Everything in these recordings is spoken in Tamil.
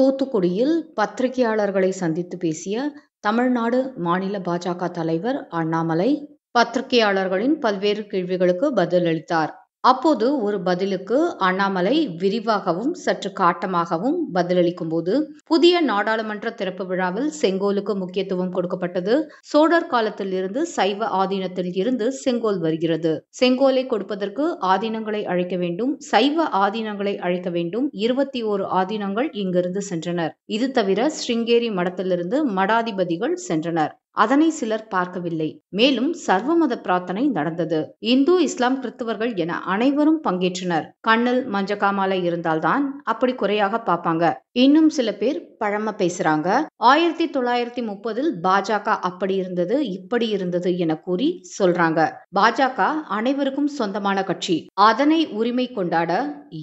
தூத்துக்குடியில் பத்திரிகையாளர்களை சந்தித்து பேசிய தமிழ்நாடு மாநில பாஜக தலைவர் அண்ணாமலை பத்திரிகையாளர்களின் பல்வேறு கேள்விகளுக்கு பதிலளித்தார் அப்போது ஒரு பதிலுக்கு அண்ணாமலை விரிவாகவும் சற்று காட்டமாகவும் பதிலளிக்கும் போது புதிய நாடாளுமன்ற திறப்பு விழாவில் செங்கோலுக்கு முக்கியத்துவம் கொடுக்கப்பட்டது சோழர் காலத்தில் இருந்து சைவ ஆதீனத்தில் இருந்து செங்கோல் வருகிறது செங்கோலை கொடுப்பதற்கு ஆதீனங்களை அழைக்க வேண்டும் சைவ ஆதீனங்களை அழைக்க வேண்டும் இருபத்தி ஓரு ஆதீனங்கள் இங்கிருந்து சென்றனர் இது தவிர ஸ்ருங்கேரி மடத்திலிருந்து மடாதிபதிகள் சென்றனர் அதனை சிலர் பார்க்கவில்லை மேலும் சர்வமத பிரார்த்தனை நடந்தது இந்து இஸ்லாம் கிறிஸ்தவர்கள் என அனைவரும் பங்கேற்றனர் கண்ணில் மஞ்சக்காமாலை இருந்தால்தான் அப்படி குறையாக பார்ப்பாங்க இன்னும் சில பேர் பழமை பேசுறாங்க ஆயிரத்தி தொள்ளாயிரத்தி முப்பதில் பாஜக அப்படி இருந்தது இப்படி இருந்தது என கூறி சொல்றாங்க பாஜக அனைவருக்கும் சொந்தமான கட்சி அதனை உரிமை கொண்டாட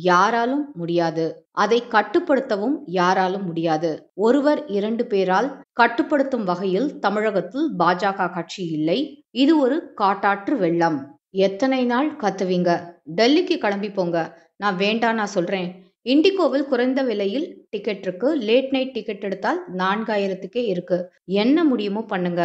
யாராலும் முடியாது அதை கட்டுப்படுத்தவும் யாராலும் முடியாது ஒருவர் இரண்டு பேரால் கட்டுப்படுத்தும் வகையில் தமிழகத்தில் பாஜக கட்சி இல்லை இது ஒரு காட்டாற்று வெள்ளம் எத்தனை நாள் கத்துவீங்க டெல்லிக்கு கிளம்பி போங்க நான் வேண்டாம் நான் சொல்றேன் இண்டிகோவில் குறைந்த விலையில் டிக்கெட் இருக்கு லேட் நைட் டிக்கெட் எடுத்தால் நான்காயிரத்துக்கே இருக்கு என்ன முடியுமோ பண்ணுங்க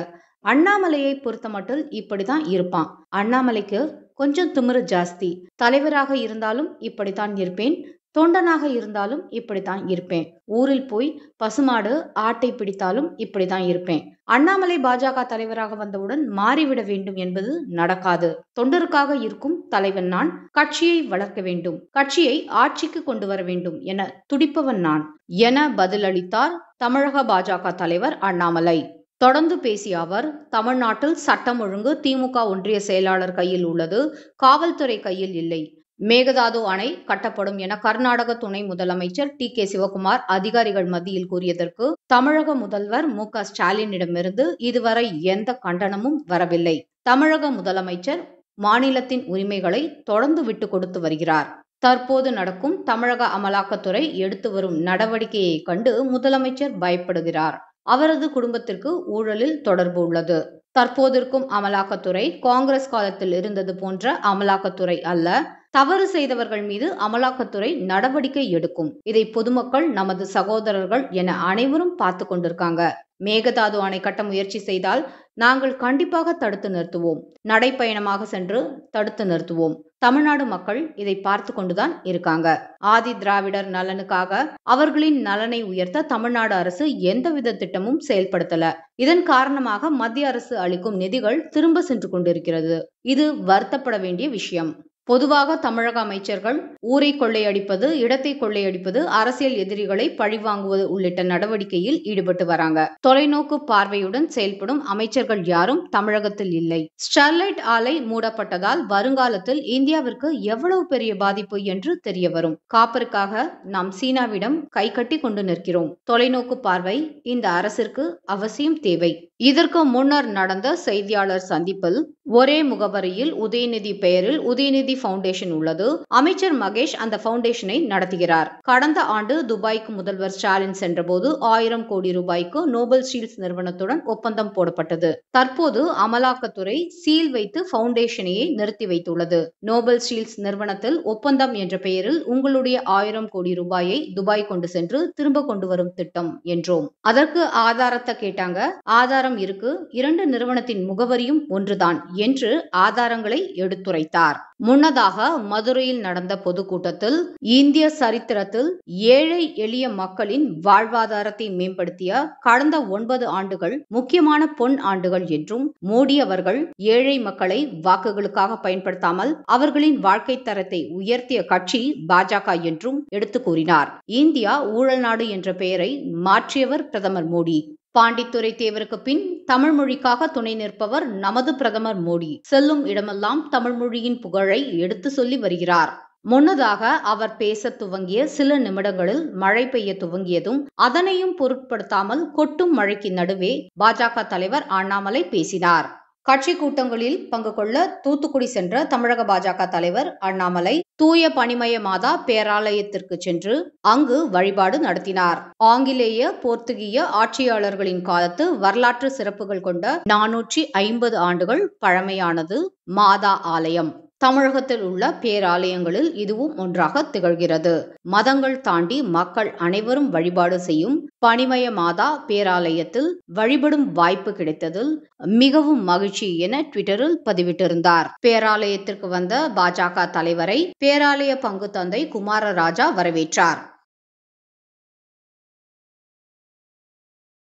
அண்ணாமலையை பொறுத்த மட்டும் இப்படிதான் இருப்பான் அண்ணாமலைக்கு கொஞ்சம் திமிரு ஜாஸ்தி தலைவராக இருந்தாலும் இப்படித்தான் இருப்பேன் தொண்டனாக இருந்தாலும் இப்படித்தான் இருப்பேன் ஊரில் போய் பசுமாடு ஆட்டை பிடித்தாலும் இப்படித்தான் இருப்பேன் அண்ணாமலை பாஜக தலைவராக வந்தவுடன் மாறிவிட வேண்டும் என்பது நடக்காது தொண்டருக்காக இருக்கும் தலைவன் நான் கட்சியை வளர்க்க வேண்டும் கட்சியை ஆட்சிக்கு கொண்டு வர வேண்டும் என துடிப்பவன் நான் என பதிலளித்தார் தமிழக பாஜக தலைவர் அண்ணாமலை தொடர்ந்து பேசிய அவர் தமிழ்நாட்டில் சட்டம் ஒழுங்கு திமுக ஒன்றிய செயலாளர் கையில் உள்ளது காவல்துறை கையில் இல்லை மேகதாது அணை கட்டப்படும் என கர்நாடக துணை முதலமைச்சர் டி கே சிவகுமார் அதிகாரிகள் மத்தியில் கூறியதற்கு தமிழக முதல்வர் மு க ஸ்டாலினிடமிருந்து இதுவரை எந்த கண்டனமும் வரவில்லை தமிழக முதலமைச்சர் மாநிலத்தின் உரிமைகளை தொடர்ந்து விட்டு கொடுத்து வருகிறார் தற்போது நடக்கும் தமிழக அமலாக்கத்துறை எடுத்து வரும் நடவடிக்கையை கண்டு முதலமைச்சர் பயப்படுகிறார் அவரது குடும்பத்திற்கு ஊழலில் தொடர்பு உள்ளது தற்போதிருக்கும் அமலாக்கத்துறை காங்கிரஸ் காலத்தில் இருந்தது போன்ற அமலாக்கத்துறை அல்ல தவறு செய்தவர்கள் மீது அமலாக்கத்துறை நடவடிக்கை எடுக்கும் இதை பொதுமக்கள் நமது சகோதரர்கள் என அனைவரும் பார்த்து கொண்டிருக்காங்க மேகதாது அணை கட்ட முயற்சி செய்தால் நாங்கள் கண்டிப்பாக தடுத்து நிறுத்துவோம் நடைப்பயணமாக சென்று தடுத்து நிறுத்துவோம் தமிழ்நாடு மக்கள் இதை பார்த்து கொண்டுதான் இருக்காங்க ஆதி திராவிடர் நலனுக்காக அவர்களின் நலனை உயர்த்த தமிழ்நாடு அரசு எந்தவித திட்டமும் செயல்படுத்தல இதன் காரணமாக மத்திய அரசு அளிக்கும் நிதிகள் திரும்ப சென்று கொண்டிருக்கிறது இது வருத்தப்பட வேண்டிய விஷயம் பொதுவாக தமிழக அமைச்சர்கள் ஊரை கொள்ளையடிப்பது இடத்தை கொள்ளையடிப்பது அரசியல் எதிரிகளை பழிவாங்குவது உள்ளிட்ட நடவடிக்கையில் ஈடுபட்டு வராங்க தொலைநோக்கு பார்வையுடன் செயல்படும் அமைச்சர்கள் யாரும் தமிழகத்தில் இல்லை ஸ்டெர்லைட் ஆலை மூடப்பட்டதால் வருங்காலத்தில் இந்தியாவிற்கு எவ்வளவு பெரிய பாதிப்பு என்று தெரிய வரும் காப்பருக்காக நாம் சீனாவிடம் கட்டி கொண்டு நிற்கிறோம் தொலைநோக்கு பார்வை இந்த அரசிற்கு அவசியம் தேவை இதற்கு முன்னர் நடந்த செய்தியாளர் சந்திப்பில் ஒரே முகவரியில் உதயநிதி பெயரில் உதயநிதி பவுண்டேஷன் உள்ளது அமைச்சர் மகேஷ் அந்த பவுண்டேஷனை நடத்துகிறார் கடந்த ஆண்டு துபாய்க்கு முதல்வர் ஸ்டாலின் சென்றபோது ஆயிரம் கோடி ரூபாய்க்கு நோபல் ஸ்டீல்ஸ் நிறுவனத்துடன் ஒப்பந்தம் போடப்பட்டது தற்போது அமலாக்கத்துறை சீல் வைத்து பவுண்டேஷனையே நிறுத்தி வைத்துள்ளது நோபல் ஸ்டீல்ஸ் நிறுவனத்தில் ஒப்பந்தம் என்ற பெயரில் உங்களுடைய ஆயிரம் கோடி ரூபாயை துபாய் கொண்டு சென்று திரும்ப கொண்டு வரும் திட்டம் என்றோம் அதற்கு ஆதாரத்தை கேட்டாங்க ஆதாரம் ஆதாரம் இருக்கு இரண்டு நிறுவனத்தின் முகவரியும் ஒன்றுதான் என்று ஆதாரங்களை எடுத்துரைத்தார் முன்னதாக மதுரையில் நடந்த பொதுக்கூட்டத்தில் இந்திய சரித்திரத்தில் ஏழை எளிய மக்களின் வாழ்வாதாரத்தை மேம்படுத்திய கடந்த ஒன்பது ஆண்டுகள் முக்கியமான பொன் ஆண்டுகள் என்றும் மோடி அவர்கள் ஏழை மக்களை வாக்குகளுக்காக பயன்படுத்தாமல் அவர்களின் வாழ்க்கை தரத்தை உயர்த்திய கட்சி பாஜக என்றும் எடுத்து கூறினார் இந்தியா ஊழல் நாடு என்ற பெயரை மாற்றியவர் பிரதமர் மோடி பாண்டித்துறை தேவருக்கு பின் தமிழ் மொழிக்காக துணை நிற்பவர் நமது பிரதமர் மோடி செல்லும் இடமெல்லாம் தமிழ் மொழியின் புகழை எடுத்து சொல்லி வருகிறார் முன்னதாக அவர் பேச துவங்கிய சில நிமிடங்களில் மழை பெய்ய துவங்கியதும் அதனையும் பொருட்படுத்தாமல் கொட்டும் மழைக்கு நடுவே பாஜக தலைவர் அண்ணாமலை பேசினார் கட்சி கூட்டங்களில் பங்கு கொள்ள தூத்துக்குடி சென்ற தமிழக பாஜக தலைவர் அண்ணாமலை தூய பணிமய மாதா பேராலயத்திற்கு சென்று அங்கு வழிபாடு நடத்தினார் ஆங்கிலேய போர்த்துகீய ஆட்சியாளர்களின் காலத்து வரலாற்று சிறப்புகள் கொண்ட நானூற்றி ஐம்பது ஆண்டுகள் பழமையானது மாதா ஆலயம் தமிழகத்தில் உள்ள பேராலயங்களில் இதுவும் ஒன்றாக திகழ்கிறது மதங்கள் தாண்டி மக்கள் அனைவரும் வழிபாடு செய்யும் பனிமய மாதா பேராலயத்தில் வழிபடும் வாய்ப்பு கிடைத்ததில் மிகவும் மகிழ்ச்சி என ட்விட்டரில் பதிவிட்டிருந்தார் பேராலயத்திற்கு வந்த பாஜக தலைவரை பேராலய பங்கு தந்தை குமாரராஜா வரவேற்றார்